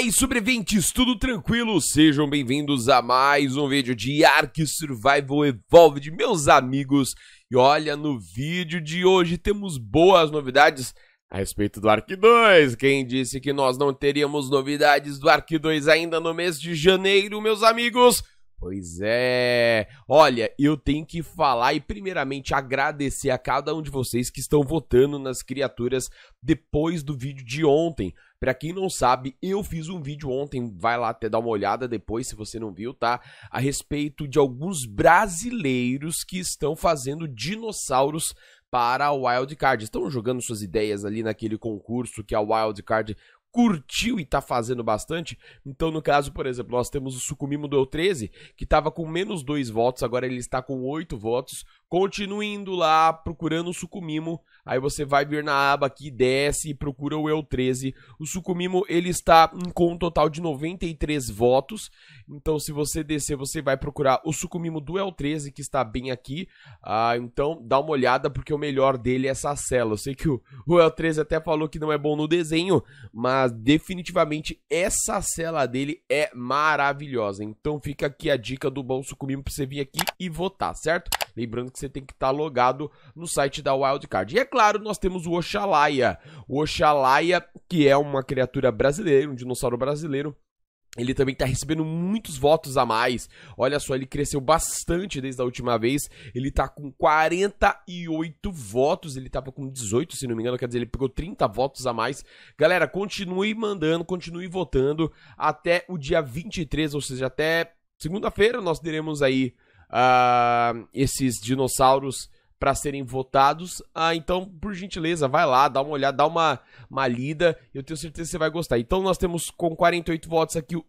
aí, sobreviventes, tudo tranquilo? Sejam bem-vindos a mais um vídeo de Ark Survival Evolved, meus amigos. E olha, no vídeo de hoje temos boas novidades a respeito do Ark 2. Quem disse que nós não teríamos novidades do Ark 2 ainda no mês de janeiro, meus amigos? Pois é. Olha, eu tenho que falar e primeiramente agradecer a cada um de vocês que estão votando nas criaturas depois do vídeo de ontem. Para quem não sabe, eu fiz um vídeo ontem, vai lá até dar uma olhada depois se você não viu, tá? A respeito de alguns brasileiros que estão fazendo dinossauros para a Wildcard. Estão jogando suas ideias ali naquele concurso que a Wildcard curtiu e tá fazendo bastante. Então, no caso, por exemplo, nós temos o Sucumimo do 13, que tava com menos dois votos, agora ele está com oito votos. continuando lá procurando o Sucumimo. Aí você vai vir na aba aqui, desce e procura o Eu 13. O Sucumimo, ele está com um total de 93 votos. Então, se você descer, você vai procurar o Sucumimo do El 13, que está bem aqui. Ah, então, dá uma olhada, porque o melhor dele é essa cela. Eu sei que o, o 13 até falou que não é bom no desenho, mas mas definitivamente essa cela dele é maravilhosa. Então fica aqui a dica do bolso comigo pra você vir aqui e votar, certo? Lembrando que você tem que estar tá logado no site da Wildcard. E é claro, nós temos o Oxalaia. O Oxalaia, que é uma criatura brasileira, um dinossauro brasileiro, ele também está recebendo muitos votos a mais. Olha só, ele cresceu bastante desde a última vez. Ele está com 48 votos. Ele estava com 18, se não me engano. Quer dizer, ele pegou 30 votos a mais. Galera, continue mandando, continue votando até o dia 23, ou seja, até segunda-feira nós teremos aí uh, esses dinossauros para serem votados. Ah, então, por gentileza, vai lá, dá uma olhada, dá uma, uma lida. Eu tenho certeza que você vai gostar. Então, nós temos com 48 votos aqui o,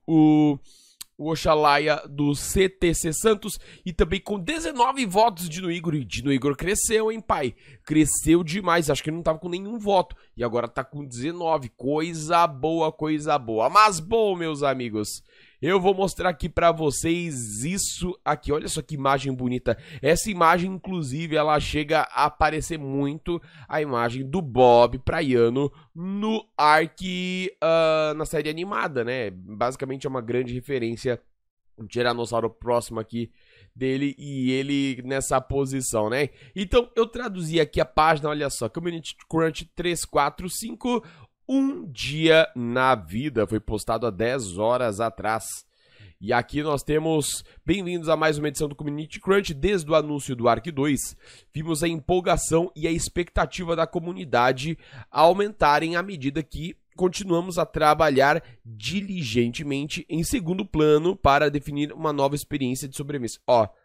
o Oxalaia do CTC Santos e também com 19 votos de Dino Igor. E Dino Igor cresceu, hein, pai? Cresceu demais. Acho que ele não tava com nenhum voto. E agora tá com 19. Coisa boa, coisa boa. Mas bom, meus amigos. Eu vou mostrar aqui para vocês isso aqui. Olha só que imagem bonita. Essa imagem, inclusive, ela chega a aparecer muito a imagem do Bob Praiano no Ark uh, na série animada, né? Basicamente é uma grande referência um tiranossauro próximo aqui dele e ele nessa posição, né? Então eu traduzi aqui a página, olha só, Community Crunch 345, um Dia na Vida, foi postado há 10 horas atrás. E aqui nós temos bem-vindos a mais uma edição do Community Crunch. Desde o anúncio do Arc 2, vimos a empolgação e a expectativa da comunidade aumentarem à medida que continuamos a trabalhar diligentemente em segundo plano para definir uma nova experiência de sobremesa. Ó, oh,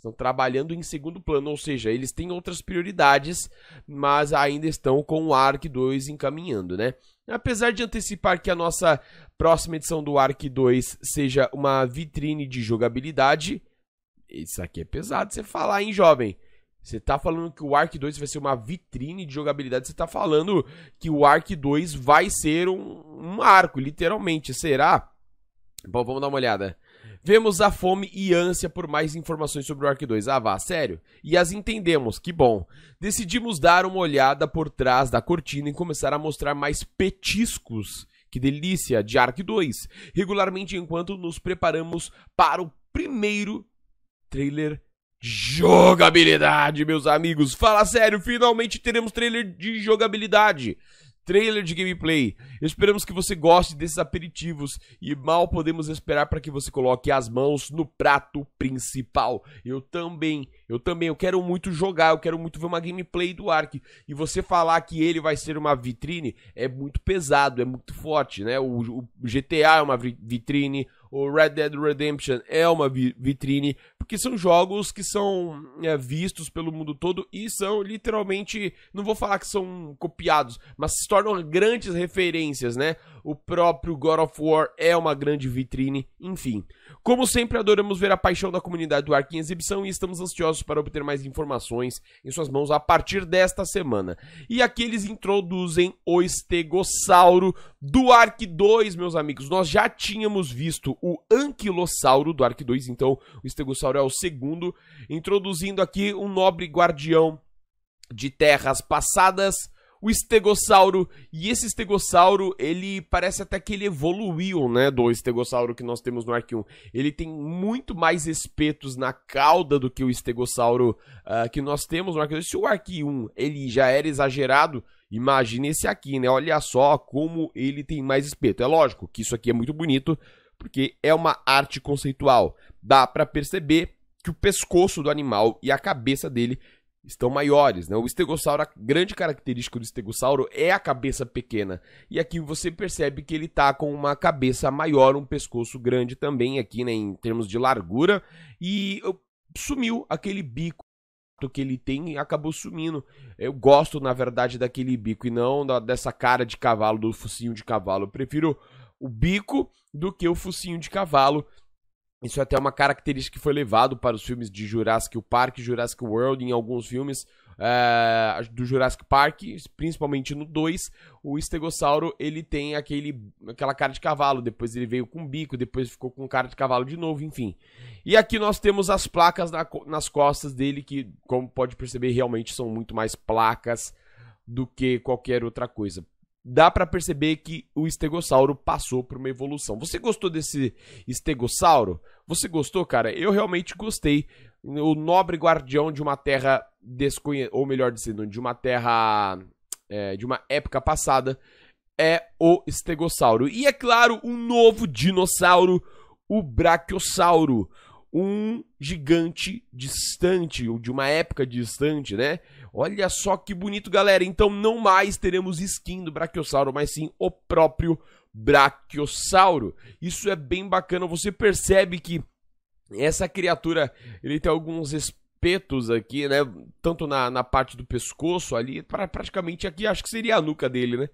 Estão trabalhando em segundo plano, ou seja, eles têm outras prioridades, mas ainda estão com o ARC 2 encaminhando, né? Apesar de antecipar que a nossa próxima edição do ARC 2 seja uma vitrine de jogabilidade, isso aqui é pesado você falar, hein, jovem? Você tá falando que o Ark 2 vai ser uma vitrine de jogabilidade, você tá falando que o Ark 2 vai ser um, um arco, literalmente. Será? Bom, vamos dar uma olhada. Vemos a fome e ânsia por mais informações sobre o Ark 2. Ah, vá, sério? E as entendemos, que bom. Decidimos dar uma olhada por trás da cortina e começar a mostrar mais petiscos. Que delícia, de Ark 2. Regularmente enquanto nos preparamos para o primeiro trailer jogabilidade, meus amigos. Fala sério, finalmente teremos trailer de jogabilidade trailer de gameplay. Esperamos que você goste desses aperitivos e mal podemos esperar para que você coloque as mãos no prato principal. Eu também, eu também, eu quero muito jogar, eu quero muito ver uma gameplay do Ark. E você falar que ele vai ser uma vitrine é muito pesado, é muito forte, né? O, o GTA é uma vitrine, o Red Dead Redemption é uma vitrine, porque são jogos que são é, vistos pelo mundo todo e são literalmente, não vou falar que são copiados, mas se tornam grandes referências, né? o próprio God of War é uma grande vitrine, enfim. Como sempre, adoramos ver a paixão da comunidade do Ark em exibição e estamos ansiosos para obter mais informações em suas mãos a partir desta semana. E aqui eles introduzem o estegossauro do Ark 2, meus amigos. Nós já tínhamos visto o anquilossauro do Ark 2, então o estegossauro é o segundo, introduzindo aqui um nobre guardião de terras passadas, o estegossauro. E esse estegossauro, ele parece até que ele evoluiu, né, do estegossauro que nós temos no Ark 1. Ele tem muito mais espetos na cauda do que o estegossauro uh, que nós temos no Ark 1. Se o Ark 1, ele já era exagerado, imagine esse aqui, né? Olha só como ele tem mais espeto. É lógico que isso aqui é muito bonito, porque é uma arte conceitual. Dá para perceber que o pescoço do animal e a cabeça dele estão maiores, né? O estegossauro, a grande característica do estegossauro é a cabeça pequena. E aqui você percebe que ele tá com uma cabeça maior, um pescoço grande também aqui, né, em termos de largura, e sumiu aquele bico que ele tem acabou sumindo. Eu gosto, na verdade, daquele bico e não da, dessa cara de cavalo, do focinho de cavalo. Eu prefiro o bico do que o focinho de cavalo. Isso é até é uma característica que foi levado para os filmes de Jurassic Park, Jurassic World, em alguns filmes é, do Jurassic Park, principalmente no 2, o estegossauro ele tem aquele, aquela cara de cavalo, depois ele veio com bico, depois ficou com cara de cavalo de novo, enfim. E aqui nós temos as placas na, nas costas dele, que como pode perceber realmente são muito mais placas do que qualquer outra coisa dá para perceber que o estegossauro passou por uma evolução. Você gostou desse estegossauro? Você gostou, cara? Eu realmente gostei. O nobre guardião de uma terra desconhecida, ou melhor dizendo, de uma terra é, de uma época passada, é o estegossauro. E é claro, um novo dinossauro, o brachiosauro um gigante distante, ou de uma época distante, né? Olha só que bonito, galera. Então não mais teremos skin do Brachiosauro, mas sim o próprio Brachiosauro. Isso é bem bacana. Você percebe que essa criatura, ele tem alguns petos aqui, né? Tanto na, na parte do pescoço ali, pra, praticamente aqui, acho que seria a nuca dele, né?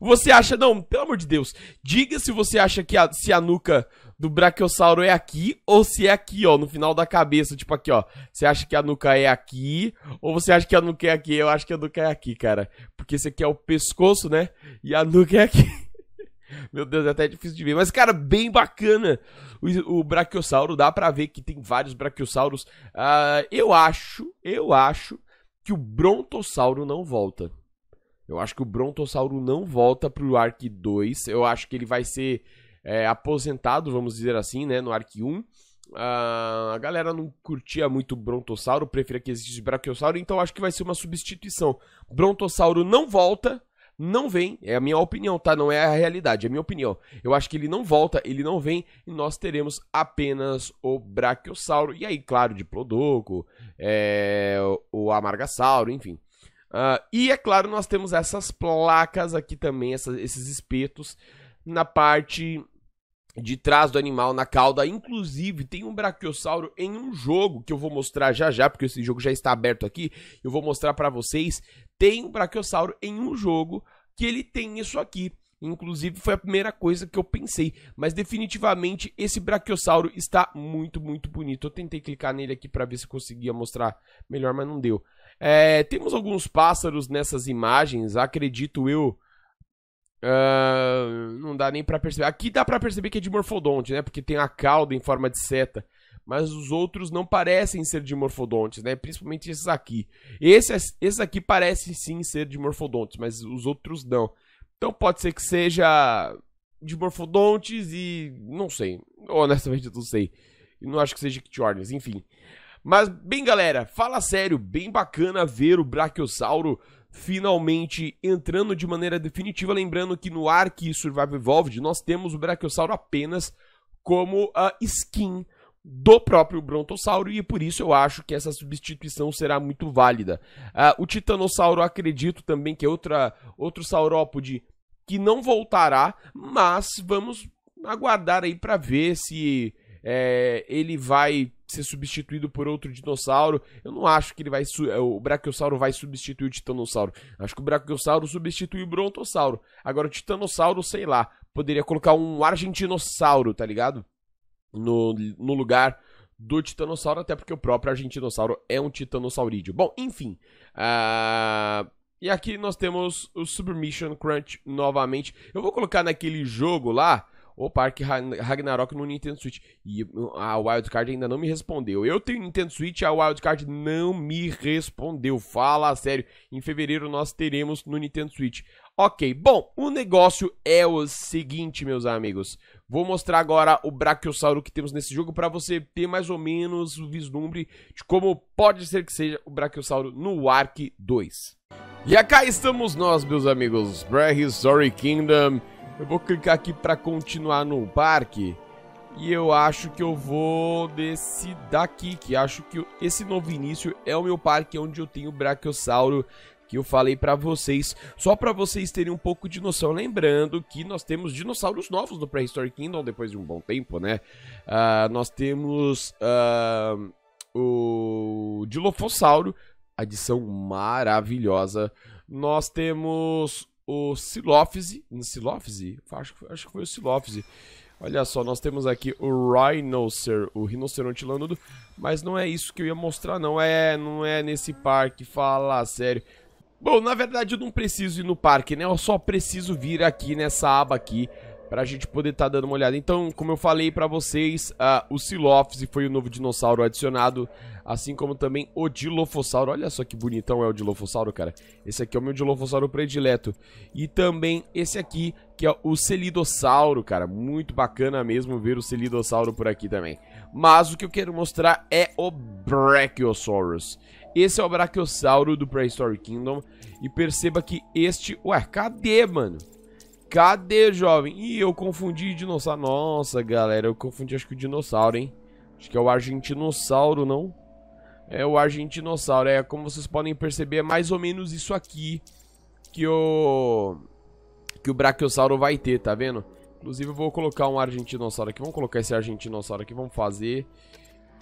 Você acha, não, pelo amor de Deus, diga se você acha que a, se a nuca do Brachiosauro é aqui ou se é aqui, ó, no final da cabeça, tipo aqui, ó. Você acha que a nuca é aqui ou você acha que a nuca é aqui? Eu acho que a nuca é aqui, cara. Porque esse aqui é o pescoço, né? E a nuca é aqui. Meu Deus, é até difícil de ver. Mas, cara, bem bacana o, o Brachiosauro. Dá pra ver que tem vários Brachiosauros. Uh, ah, eu acho, eu acho que o Brontossauro não volta. Eu acho que o Brontossauro não volta pro Arc 2. Eu acho que ele vai ser é, aposentado, vamos dizer assim, né, no Arc 1. Uh, ah, a galera não curtia muito Brontossauro, preferia que existisse Brachiosauro, então acho que vai ser uma substituição. Brontossauro não volta, não vem. É a minha opinião, tá? Não é a realidade, é a minha opinião. Eu acho que ele não volta, ele não vem e nós teremos apenas o Brachiosauro. E aí, claro, Diplodoco, é, o Amargasauro, enfim. Uh, e é claro, nós temos essas placas aqui também, esses espetos na parte de trás do animal, na cauda. Inclusive, tem um Brachiosauro em um jogo que eu vou mostrar já já, porque esse jogo já está aberto aqui. Eu vou mostrar para vocês. Tem um Brachiosauro em um jogo que ele tem isso aqui. Inclusive, foi a primeira coisa que eu pensei. Mas definitivamente esse brachiosauro está muito, muito bonito. Eu tentei clicar nele aqui para ver se conseguia mostrar melhor, mas não deu. É, temos alguns pássaros nessas imagens, acredito eu. Uh, não dá nem para perceber. Aqui dá para perceber que é de morfodonte, né? Porque tem a cauda em forma de seta mas os outros não parecem ser dimorfodontes, né? Principalmente esses aqui. Esses, esses aqui parecem sim ser de morfodontes, mas os outros não. Então pode ser que seja de morfodontes e não sei. Honestamente eu não sei. não acho que seja Ictiornis, enfim. Mas bem, galera, fala sério, bem bacana ver o Brachiosauro finalmente entrando de maneira definitiva, lembrando que no Ark Survival Evolved nós temos o Brachiosauro apenas como a skin do próprio brontossauro e por isso eu acho que essa substituição será muito válida. Uh, o titanossauro acredito também que é outra, outro saurópode que não voltará, mas vamos aguardar aí para ver se é, ele vai ser substituído por outro dinossauro. Eu não acho que ele vai é, o braquiossauro vai substituir o titanossauro. Acho que o braquiossauro substitui o brontossauro. Agora o titanossauro, sei lá, poderia colocar um argentinossauro, tá ligado? no, no lugar do titanossauro, até porque o próprio argentinossauro é um titanossaurídeo. Bom, enfim. Uh... E aqui nós temos o Submission Crunch novamente. Eu vou colocar naquele jogo lá, o Parque Ragnarok no Nintendo Switch. E a ah, Wildcard ainda não me respondeu. Eu tenho Nintendo Switch, a Wildcard não me respondeu. Fala sério. Em fevereiro nós teremos no Nintendo Switch. Ok, bom, o negócio é o seguinte, meus amigos. Vou mostrar agora o Brachiosauro que temos nesse jogo para você ter mais ou menos o vislumbre de como pode ser que seja o Brachiosauro no Ark 2. E acá estamos nós, meus amigos, Prehistoric Kingdom. Eu vou clicar aqui para continuar no parque. E eu acho que eu vou desse daqui, que acho que esse novo início é o meu parque onde eu tenho o Brachiosauro que eu falei para vocês, só para vocês terem um pouco de noção. Lembrando que nós temos dinossauros novos no Prehistoric Kingdom depois de um bom tempo, né? Uh, nós temos uh, o Dilofossauro, adição maravilhosa. Nós temos o Silófise, Silófise? Acho, acho que foi o Silófise. Olha só, nós temos aqui o Rhinocer, o rinoceronte lanudo, mas não é isso que eu ia mostrar não, é, não é nesse parque, fala sério. Bom, na verdade eu não preciso ir no parque, né? Eu só preciso vir aqui nessa aba aqui pra gente poder estar tá dando uma olhada. Então, como eu falei pra vocês, uh, o Silophys foi o novo dinossauro adicionado, assim como também o Dilofossauro. Olha só que bonitão é o Dilofossauro, cara. Esse aqui é o meu Dilofossauro predileto. E também esse aqui, que é o Celidossauro, cara. Muito bacana mesmo ver o Celidossauro por aqui também. Mas o que eu quero mostrar é o Brachiosaurus. Esse é o Brachiosauro do Prehistoric Kingdom. E perceba que este... Ué, cadê, mano? Cadê, jovem? Ih, eu confundi dinossauro. Nossa, galera, eu confundi acho que o dinossauro, hein? Acho que é o argentinossauro, não? É o argentinossauro. É, como vocês podem perceber, é mais ou menos isso aqui que o... Que o Brachiosauro vai ter, tá vendo? Inclusive, eu vou colocar um argentinossauro aqui. Vamos colocar esse argentinossauro aqui. Vamos fazer.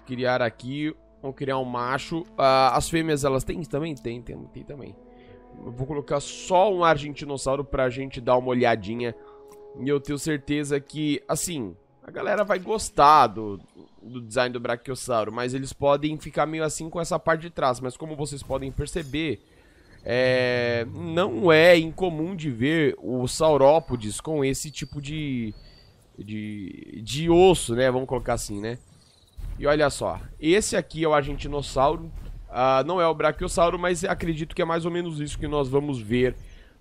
Criar aqui Vamos criar um macho. Ah, as fêmeas, elas têm também? Tem, tem, tem também. Eu vou colocar só um argentinossauro pra gente dar uma olhadinha. E eu tenho certeza que, assim, a galera vai gostar do, do design do Brachiosauro, mas eles podem ficar meio assim com essa parte de trás. Mas como vocês podem perceber, é, não é incomum de ver os saurópodes com esse tipo de, de, de osso, né? Vamos colocar assim, né? E olha só, esse aqui é o Argentinossauro. Uh, não é o Brachiosauro, mas acredito que é mais ou menos isso que nós vamos ver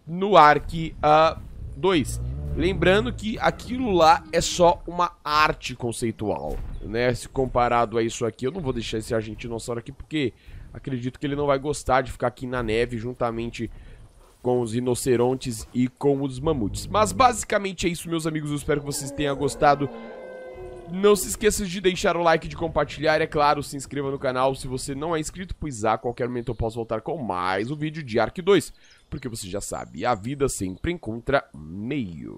no Arc uh, ah, 2. Lembrando que aquilo lá é só uma arte conceitual, né? Se comparado a isso aqui, eu não vou deixar esse Argentinossauro aqui porque acredito que ele não vai gostar de ficar aqui na neve juntamente com os rinocerontes e com os mamutes. Mas basicamente é isso, meus amigos. Eu espero que vocês tenham gostado. Não se esqueça de deixar o like, de compartilhar, é claro, se inscreva no canal se você não é inscrito, pois a qualquer momento eu posso voltar com mais um vídeo de Ark 2, porque você já sabe, a vida sempre encontra meio.